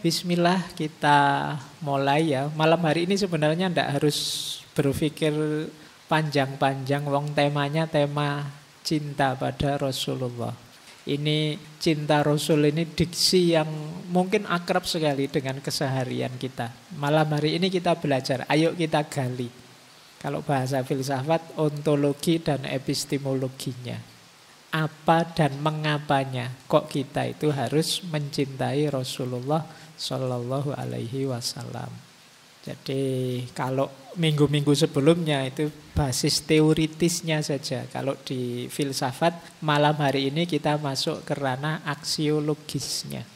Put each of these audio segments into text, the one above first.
Bismillah kita mulai ya. Malam hari ini sebenarnya ndak harus berpikir panjang-panjang. Wong temanya tema cinta pada Rasulullah. Ini cinta Rasul ini diksi yang mungkin akrab sekali dengan keseharian kita. Malam hari ini kita belajar. Ayo kita gali. Kalau bahasa filsafat ontologi dan epistemologinya apa dan mengapanya kok kita itu harus mencintai Rasulullah Shallallahu Alaihi Wasallam. Jadi kalau minggu-minggu sebelumnya itu basis teoritisnya saja. Kalau di filsafat malam hari ini kita masuk ke ranah aksiologisnya.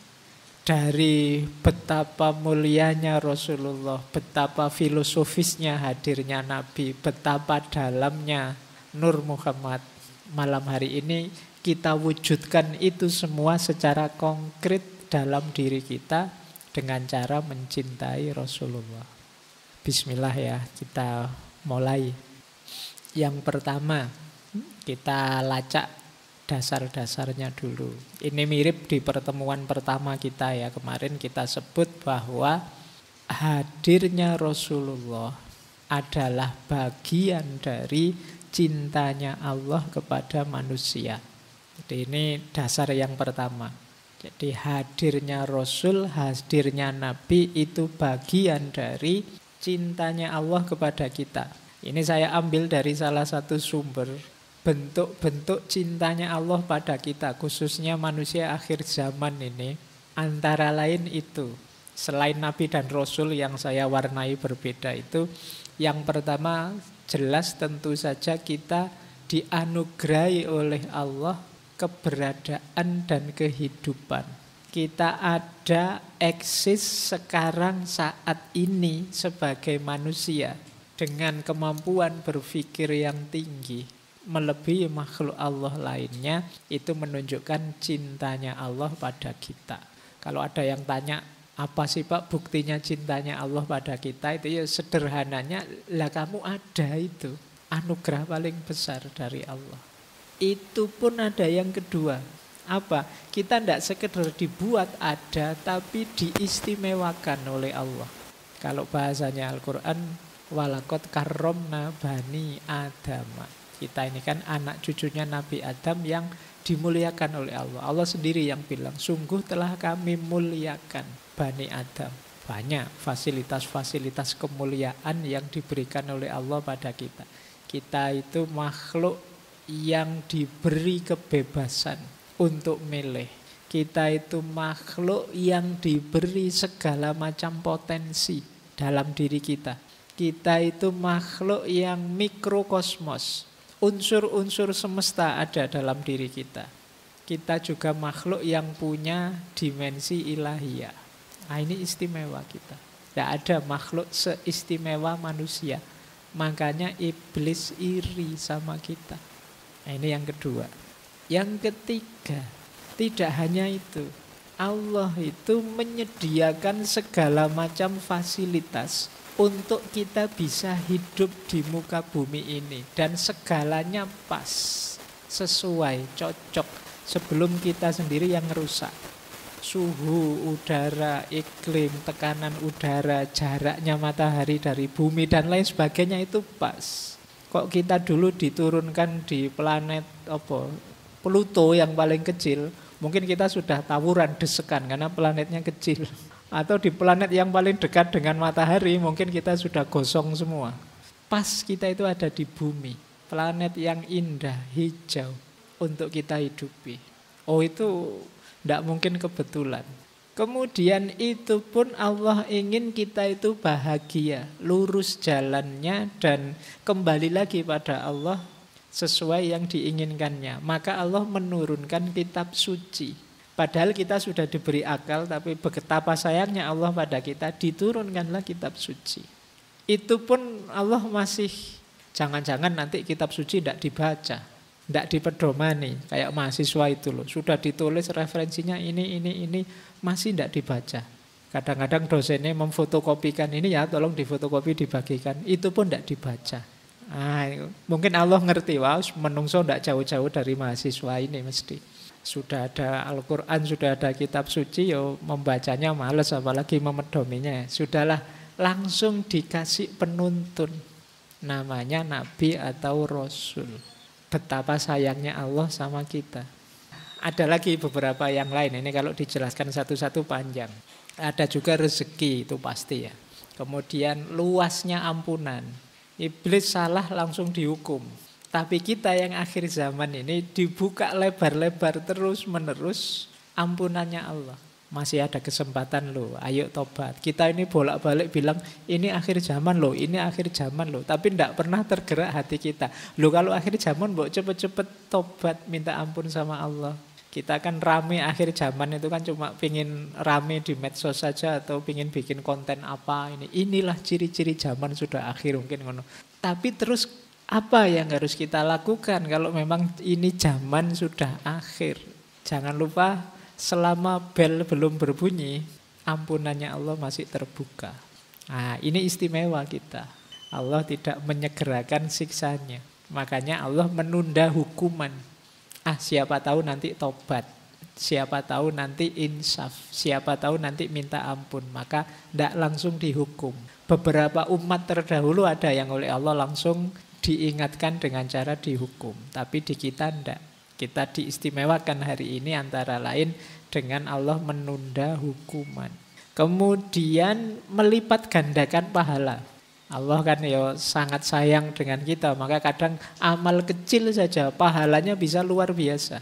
Dari betapa mulianya Rasulullah, betapa filosofisnya hadirnya Nabi, betapa dalamnya Nur Muhammad malam hari ini kita wujudkan itu semua secara konkret dalam diri kita dengan cara mencintai Rasulullah. Bismillah ya, kita mulai. Yang pertama, kita lacak dasar-dasarnya dulu. Ini mirip di pertemuan pertama kita ya. Kemarin kita sebut bahwa hadirnya Rasulullah adalah bagian dari cintanya Allah kepada manusia. Jadi ini dasar yang pertama. Jadi hadirnya Rasul, hadirnya Nabi itu bagian dari cintanya Allah kepada kita. Ini saya ambil dari salah satu sumber bentuk-bentuk cintanya Allah pada kita, khususnya manusia akhir zaman ini. Antara lain itu, selain Nabi dan Rasul yang saya warnai berbeda itu, yang pertama jelas tentu saja kita dianugerahi oleh Allah keberadaan dan kehidupan. Kita ada eksis sekarang saat ini sebagai manusia dengan kemampuan berpikir yang tinggi melebihi makhluk Allah lainnya itu menunjukkan cintanya Allah pada kita. Kalau ada yang tanya apa sih Pak buktinya cintanya Allah pada kita itu ya sederhananya lah kamu ada itu anugerah paling besar dari Allah itu pun ada yang kedua apa kita tidak sekedar dibuat ada tapi diistimewakan oleh Allah kalau bahasanya Al-Quran walakot karomna bani adama kita ini kan anak cucunya Nabi Adam yang dimuliakan oleh Allah. Allah sendiri yang bilang, sungguh telah kami muliakan Bani Adam. Banyak fasilitas-fasilitas kemuliaan yang diberikan oleh Allah pada kita. Kita itu makhluk yang diberi kebebasan untuk milih. Kita itu makhluk yang diberi segala macam potensi dalam diri kita. Kita itu makhluk yang mikrokosmos unsur-unsur semesta ada dalam diri kita. Kita juga makhluk yang punya dimensi ilahiyah. Nah, ini istimewa kita. Tidak ada makhluk seistimewa manusia. Makanya iblis iri sama kita. Nah, ini yang kedua. Yang ketiga, tidak hanya itu. Allah itu menyediakan segala macam fasilitas untuk kita bisa hidup di muka bumi ini dan segalanya pas, sesuai, cocok sebelum kita sendiri yang rusak. Suhu udara, iklim, tekanan udara, jaraknya matahari dari bumi dan lain sebagainya itu pas. Kok kita dulu diturunkan di planet apa? Pluto yang paling kecil, mungkin kita sudah tawuran desekan karena planetnya kecil. Atau di planet yang paling dekat dengan matahari mungkin kita sudah gosong semua. Pas kita itu ada di bumi, planet yang indah, hijau untuk kita hidupi. Oh itu tidak mungkin kebetulan. Kemudian itu pun Allah ingin kita itu bahagia, lurus jalannya dan kembali lagi pada Allah sesuai yang diinginkannya. Maka Allah menurunkan kitab suci Padahal kita sudah diberi akal, tapi betapa sayangnya Allah pada kita, diturunkanlah kitab suci. Itu pun Allah masih, jangan-jangan nanti kitab suci tidak dibaca, tidak dipedomani, kayak mahasiswa itu loh. Sudah ditulis referensinya ini, ini, ini, masih tidak dibaca. Kadang-kadang dosennya memfotokopikan ini ya, tolong difotokopi dibagikan. Itu pun tidak dibaca. Ah, mungkin Allah ngerti, wah menungso tidak jauh-jauh dari mahasiswa ini mesti sudah ada Al-Quran, sudah ada kitab suci, yo ya membacanya males apalagi memedominya. Sudahlah langsung dikasih penuntun namanya Nabi atau Rasul. Betapa sayangnya Allah sama kita. Ada lagi beberapa yang lain, ini kalau dijelaskan satu-satu panjang. Ada juga rezeki, itu pasti ya. Kemudian luasnya ampunan. Iblis salah langsung dihukum tapi kita yang akhir zaman ini dibuka lebar-lebar terus-menerus ampunannya Allah. Masih ada kesempatan lo, ayo tobat. Kita ini bolak-balik bilang, ini akhir zaman lo, ini akhir zaman lo. Tapi tidak pernah tergerak hati kita. Lo kalau akhir zaman, mbok cepet-cepet tobat, minta ampun sama Allah. Kita kan rame akhir zaman itu kan cuma pingin rame di medsos saja atau pingin bikin konten apa ini. Inilah ciri-ciri zaman sudah akhir mungkin Tapi terus apa yang harus kita lakukan kalau memang ini zaman sudah akhir? Jangan lupa selama bel belum berbunyi, ampunannya Allah masih terbuka. Nah, ini istimewa kita. Allah tidak menyegerakan siksanya. Makanya Allah menunda hukuman. Ah, siapa tahu nanti tobat. Siapa tahu nanti insaf, siapa tahu nanti minta ampun, maka tidak langsung dihukum. Beberapa umat terdahulu ada yang oleh Allah langsung diingatkan dengan cara dihukum. Tapi di kita tidak. Kita diistimewakan hari ini antara lain dengan Allah menunda hukuman. Kemudian melipat gandakan pahala. Allah kan ya sangat sayang dengan kita, maka kadang amal kecil saja pahalanya bisa luar biasa.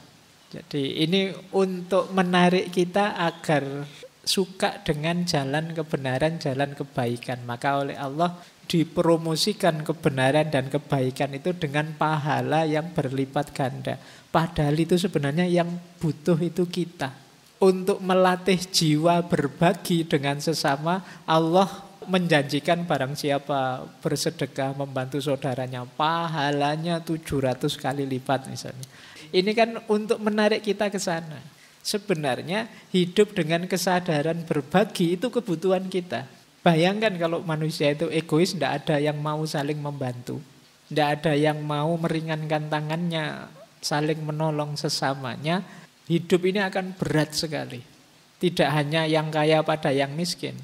Jadi ini untuk menarik kita agar suka dengan jalan kebenaran, jalan kebaikan. Maka oleh Allah dipromosikan kebenaran dan kebaikan itu dengan pahala yang berlipat ganda. Padahal itu sebenarnya yang butuh itu kita. Untuk melatih jiwa berbagi dengan sesama, Allah menjanjikan barang siapa bersedekah membantu saudaranya, pahalanya 700 kali lipat misalnya. Ini kan untuk menarik kita ke sana. Sebenarnya hidup dengan kesadaran berbagi itu kebutuhan kita. Bayangkan kalau manusia itu egois, tidak ada yang mau saling membantu. Tidak ada yang mau meringankan tangannya, saling menolong sesamanya. Hidup ini akan berat sekali. Tidak hanya yang kaya pada yang miskin.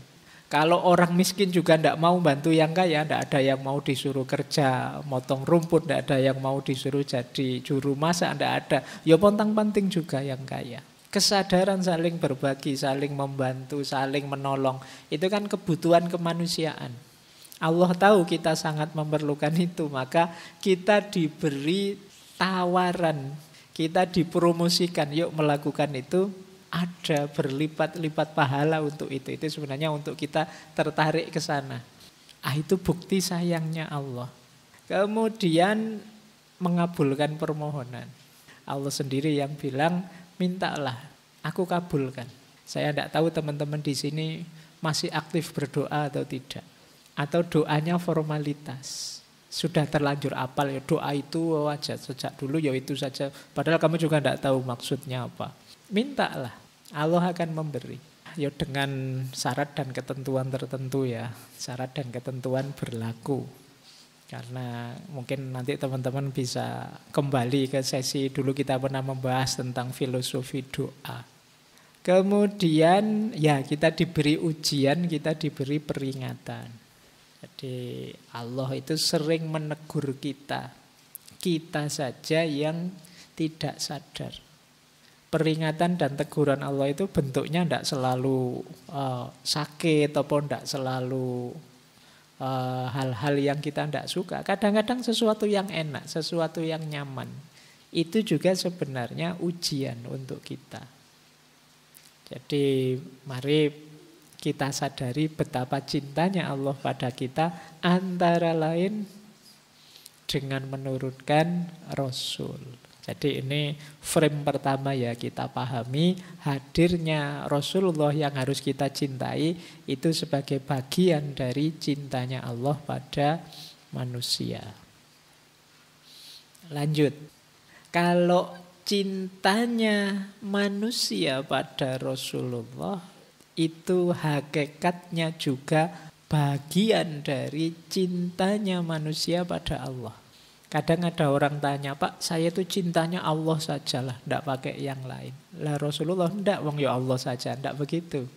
Kalau orang miskin juga tidak mau bantu yang kaya, tidak ada yang mau disuruh kerja, motong rumput, tidak ada yang mau disuruh jadi juru masak, tidak ada. Ya pontang panting juga yang kaya. Kesadaran saling berbagi, saling membantu, saling menolong. Itu kan kebutuhan kemanusiaan. Allah tahu kita sangat memerlukan itu, maka kita diberi tawaran, kita dipromosikan, yuk melakukan itu ada berlipat-lipat pahala untuk itu. Itu sebenarnya untuk kita tertarik ke sana. Ah itu bukti sayangnya Allah. Kemudian mengabulkan permohonan. Allah sendiri yang bilang mintalah, aku kabulkan. Saya tidak tahu teman-teman di sini masih aktif berdoa atau tidak. Atau doanya formalitas. Sudah terlanjur apal ya doa itu wajah sejak dulu ya itu saja. Padahal kamu juga tidak tahu maksudnya apa. Mintalah, Allah akan memberi. Ya dengan syarat dan ketentuan tertentu ya. Syarat dan ketentuan berlaku karena mungkin nanti teman-teman bisa kembali ke sesi dulu kita pernah membahas tentang filosofi doa. Kemudian ya kita diberi ujian, kita diberi peringatan. Jadi Allah itu sering menegur kita. Kita saja yang tidak sadar. Peringatan dan teguran Allah itu bentuknya tidak selalu uh, sakit ataupun tidak selalu Eh, hal-hal uh, yang kita tidak suka. Kadang-kadang sesuatu yang enak, sesuatu yang nyaman. Itu juga sebenarnya ujian untuk kita. Jadi mari kita sadari betapa cintanya Allah pada kita antara lain dengan menurunkan Rasul. Jadi ini frame pertama ya kita pahami hadirnya Rasulullah yang harus kita cintai itu sebagai bagian dari cintanya Allah pada manusia. Lanjut. Kalau cintanya manusia pada Rasulullah itu hakikatnya juga bagian dari cintanya manusia pada Allah. Kadang ada orang tanya, Pak, saya itu cintanya Allah sajalah, tidak pakai yang lain. Lah Rasulullah tidak wong ya Allah saja, tidak begitu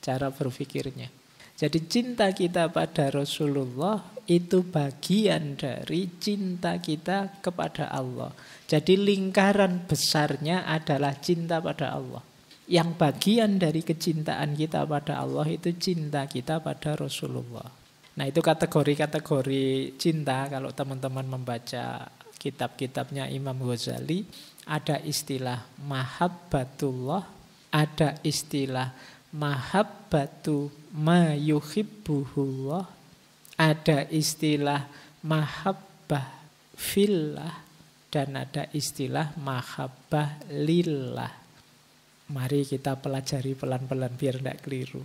cara berpikirnya. Jadi cinta kita pada Rasulullah itu bagian dari cinta kita kepada Allah. Jadi lingkaran besarnya adalah cinta pada Allah. Yang bagian dari kecintaan kita pada Allah itu cinta kita pada Rasulullah. Nah itu kategori-kategori cinta kalau teman-teman membaca kitab-kitabnya Imam Ghazali ada istilah mahabbatullah, ada istilah mahabbatu mayuhibbuhullah, ada istilah mahabbah fillah, dan ada istilah mahabbah lillah. Mari kita pelajari pelan-pelan biar tidak keliru.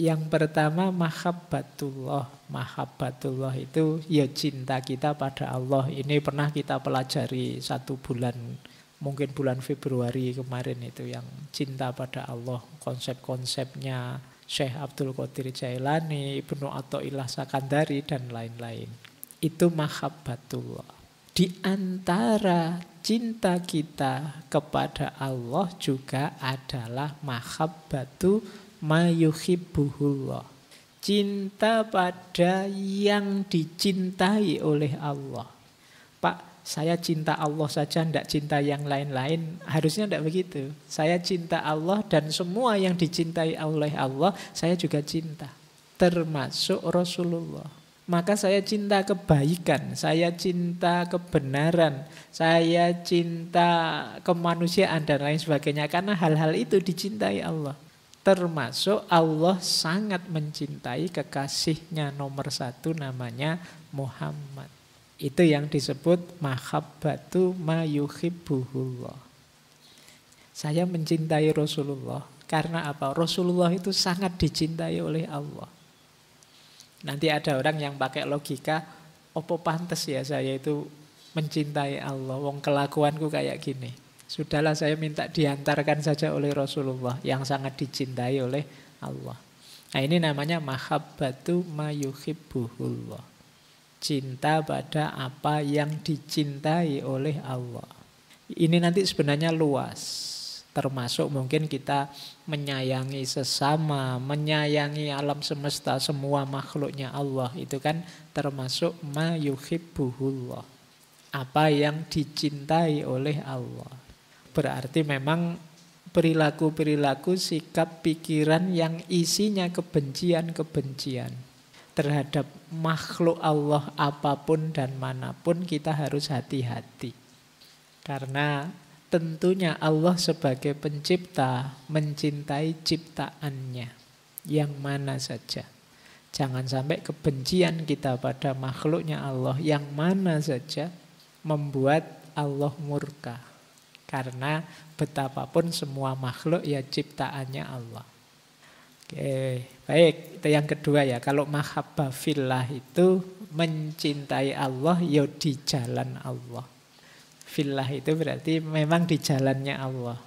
Yang pertama mahabbatullah. Mahabbatullah itu ya cinta kita pada Allah. Ini pernah kita pelajari satu bulan mungkin bulan Februari kemarin itu yang cinta pada Allah, konsep-konsepnya Syekh Abdul Qadir Jailani, Ibnu Atta'illah Sakandari dan lain-lain. Itu mahabbatullah. Di antara cinta kita kepada Allah juga adalah mahabbatu mayuhibbuhullah. Cinta pada yang dicintai oleh Allah. Pak, saya cinta Allah saja, tidak cinta yang lain-lain. Harusnya tidak begitu. Saya cinta Allah dan semua yang dicintai oleh Allah, saya juga cinta. Termasuk Rasulullah maka saya cinta kebaikan, saya cinta kebenaran, saya cinta kemanusiaan dan lain sebagainya karena hal-hal itu dicintai Allah. Termasuk Allah sangat mencintai kekasihnya nomor satu namanya Muhammad. Itu yang disebut mahabbatu mayuhibbuhullah. Saya mencintai Rasulullah karena apa? Rasulullah itu sangat dicintai oleh Allah. Nanti ada orang yang pakai logika, opo pantas ya saya itu mencintai Allah, wong kelakuanku kayak gini. Sudahlah saya minta diantarkan saja oleh Rasulullah yang sangat dicintai oleh Allah. Nah ini namanya mahabbatu mayuhibbuhullah. Cinta pada apa yang dicintai oleh Allah. Ini nanti sebenarnya luas. Termasuk mungkin kita menyayangi sesama, menyayangi alam semesta, semua makhluknya Allah. Itu kan termasuk mayuhibbuhullah. Apa yang dicintai oleh Allah Berarti memang perilaku-perilaku, sikap, pikiran yang isinya kebencian-kebencian terhadap makhluk Allah apapun dan manapun kita harus hati-hati. Karena tentunya Allah sebagai pencipta mencintai ciptaannya yang mana saja. Jangan sampai kebencian kita pada makhluknya Allah yang mana saja membuat Allah murka. Karena betapapun semua makhluk ya ciptaannya Allah. Oke, baik. Itu yang kedua ya. Kalau mahabbah fillah itu mencintai Allah ya di jalan Allah. Fillah itu berarti memang di jalannya Allah.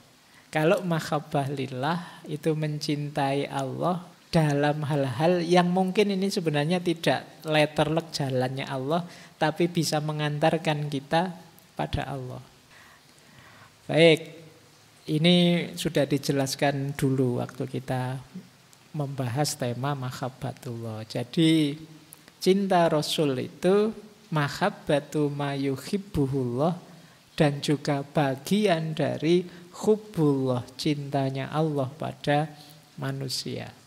Kalau mahabbah lillah itu mencintai Allah dalam hal-hal yang mungkin ini sebenarnya tidak letterlek jalannya Allah, tapi bisa mengantarkan kita pada Allah. Baik, ini sudah dijelaskan dulu waktu kita membahas tema mahabbatullah. Jadi cinta Rasul itu mahabbatu mayuhibbuhullah dan juga bagian dari hubullah cintanya Allah pada manusia.